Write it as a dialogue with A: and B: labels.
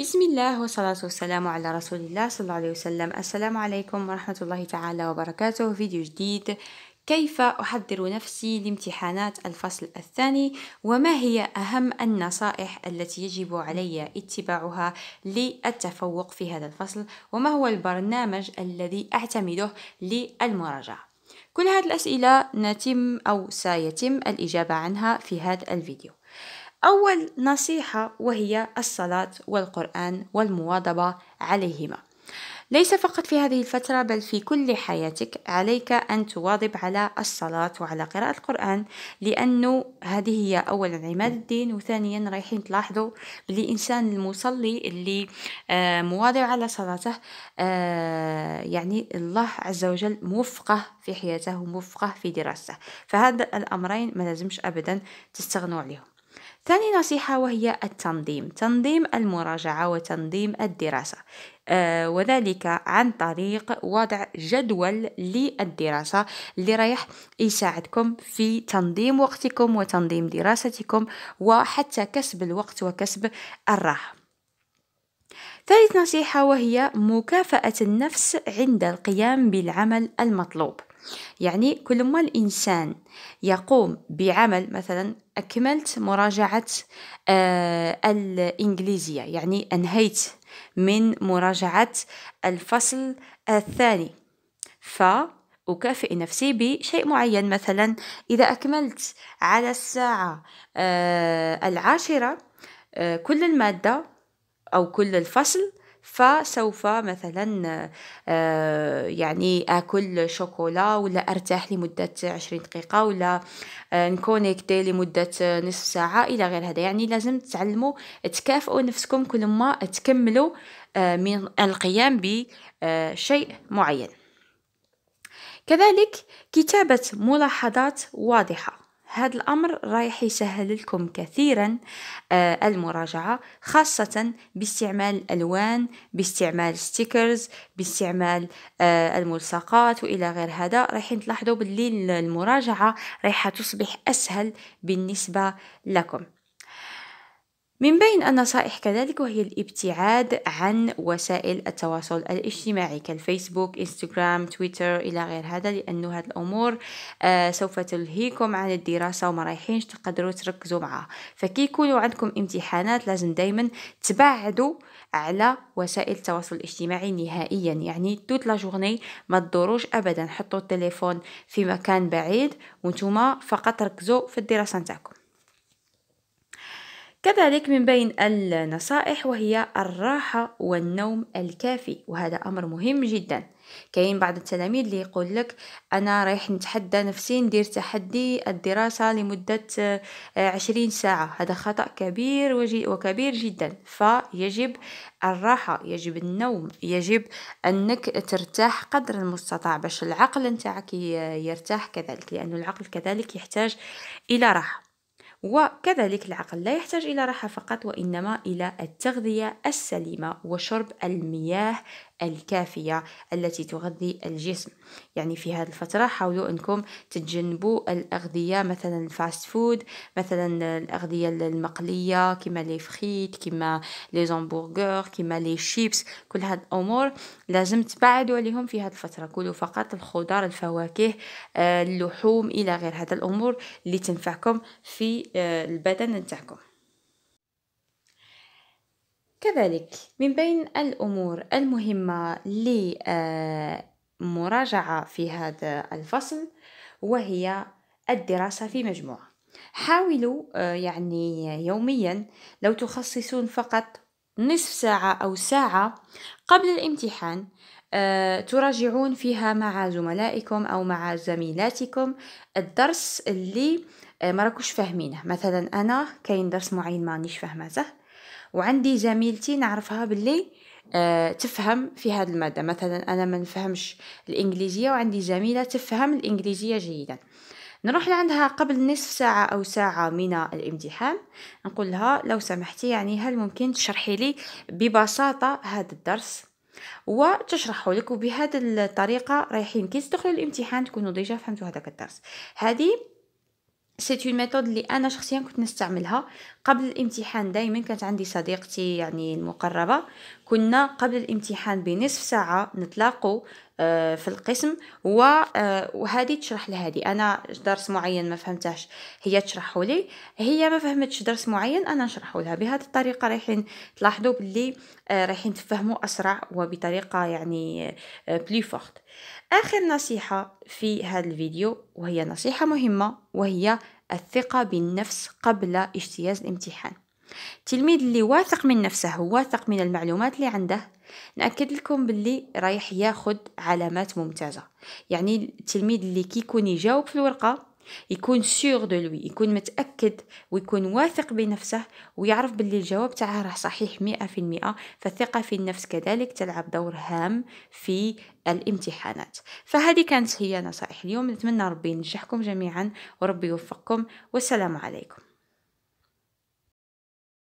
A: بسم الله والصلاة والسلام على رسول الله صلى الله عليه وسلم السلام عليكم ورحمة الله تعالى وبركاته فيديو جديد كيف أحضر نفسي لامتحانات الفصل الثاني وما هي أهم النصائح التي يجب علي اتباعها للتفوق في هذا الفصل وما هو البرنامج الذي أعتمده للمراجعة كل هذه الأسئلة نتم أو سيتم الإجابة عنها في هذا الفيديو أول نصيحة وهي الصلاة والقرآن والمواظبة عليهما ليس فقط في هذه الفترة بل في كل حياتك عليك أن تواظب على الصلاة وعلى قراءة القرآن لأنه هذه هي أولا عماد الدين وثانيا رايحين تلاحظوا بلي إنسان المصلي اللي آه، مواظب على صلاته آه، يعني الله عز وجل موفقه في حياته وموفقه في دراسته فهذا الأمرين ما لازمش أبدا تستغنوا عليهم ثاني نصيحة وهي التنظيم تنظيم المراجعة وتنظيم الدراسة آه، وذلك عن طريق وضع جدول للدراسة اللي رايح يساعدكم في تنظيم وقتكم وتنظيم دراستكم وحتى كسب الوقت وكسب الراحة ثالث نصيحة وهي مكافأة النفس عند القيام بالعمل المطلوب يعني كل ما الإنسان يقوم بعمل مثلا أكملت مراجعة آه الإنجليزية يعني أنهيت من مراجعة الفصل الثاني ف أكافئ نفسي بشيء معين مثلا إذا أكملت على الساعة آه العاشرة آه كل المادة أو كل الفصل فسوف مثلا آه، يعني اكل شوكولا ولا ارتاح لمده 20 دقيقه ولا آه، نكونيكتي لمده نصف ساعه الى غير هذا يعني لازم تتعلموا تكافئوا نفسكم كل ما تكملوا آه، من القيام بشيء معين كذلك كتابه ملاحظات واضحه هذا الأمر رايح يسهل لكم كثيرا آه، المراجعة خاصة باستعمال الألوان باستعمال ستيكرز باستعمال آه، الملصقات وإلى غير هذا رايحين تلاحظوا باللي المراجعة رايحة تصبح أسهل بالنسبة لكم من بين النصائح كذلك وهي الابتعاد عن وسائل التواصل الاجتماعي كالفيسبوك انستغرام تويتر إلى غير هذا لأنه هذه الأمور آه، سوف تلهيكم عن الدراسة وما رايحينش تقدروا تركزوا معها فكي يكونوا عندكم امتحانات لازم دايما تبعدوا على وسائل التواصل الاجتماعي نهائيا يعني توت لا جورني ما تدوروش ابدا حطوا التليفون في مكان بعيد وانتم فقط ركزوا في الدراسه نتاعكم كذلك من بين النصائح وهي الراحة والنوم الكافي وهذا أمر مهم جدا كاين بعض التلاميذ اللي يقول لك انا رايح نتحدى نفسي ندير تحدي الدراسه لمده آه، عشرين ساعه هذا خطا كبير وكبير جدا فيجب الراحه يجب النوم يجب انك ترتاح قدر المستطاع باش العقل نتاعك يرتاح كذلك لأن العقل كذلك يحتاج الى راحه وكذلك العقل لا يحتاج إلى راحة فقط وإنما إلى التغذية السليمة وشرب المياه الكافية التي تغذي الجسم يعني في هذه الفترة حاولوا أنكم تتجنبوا الأغذية مثلا الفاست فود مثلا الأغذية المقلية كما لي فخيت كما لي زامبورغر كما لي شيبس كل هاد الأمور لازم تبعدوا عليهم في هذه الفترة كلوا فقط الخضار الفواكه آه، اللحوم إلى غير هذا الأمور اللي تنفعكم في آه، البدن نتاعكم كذلك من بين الأمور المهمة لمراجعة في هذا الفصل وهي الدراسة في مجموعة حاولوا آه، يعني يوميا لو تخصصون فقط نصف ساعة أو ساعة قبل الامتحان آه، تراجعون فيها مع زملائكم أو مع زميلاتكم الدرس اللي آه، ما راكوش فاهمينه مثلا أنا كاين درس معين ما نيش فاهمته وعندي زميلتي نعرفها باللي أه تفهم في هذا الماده مثلا انا ما نفهمش الانجليزيه وعندي زميله تفهم الانجليزيه جيدا نروح لعندها قبل نصف ساعة أو ساعة من الامتحان نقول لها لو سمحتي يعني هل ممكن تشرحي لي ببساطة هذا الدرس وتشرحه لك وبهذه الطريقة رايحين كي تدخلوا الامتحان تكونوا ديجا فهمتوا هذاك الدرس هذه سيت اون ميثود اللي انا شخصيا كنت نستعملها قبل الامتحان دائما كانت عندي صديقتي يعني المقربه كنا قبل الامتحان بنصف ساعه نتلاقوا آه، في القسم آه، وهذه تشرح لهذه انا درس معين ما فهمتهش هي تشرحه لي هي ما فهمتش درس معين انا نشرحه لها بهذه الطريقه رايحين تلاحظوا باللي آه، رايحين تفهموا اسرع وبطريقه يعني بلي فورت اخر نصيحه في هذا الفيديو وهي نصيحه مهمه وهي الثقة بالنفس قبل اجتياز الامتحان التلميذ اللي واثق من نفسه واثق من المعلومات اللي عنده نأكد لكم باللي رايح ياخد علامات ممتازة يعني التلميذ اللي كيكون يجاوب في الورقة يكون سيغ دو لوي يكون متاكد ويكون واثق بنفسه ويعرف باللي الجواب تاعه راه صحيح مئة في المئة فالثقه في النفس كذلك تلعب دور هام في الامتحانات فهذه كانت هي نصائح اليوم نتمنى ربي ينجحكم جميعا وربي يوفقكم والسلام عليكم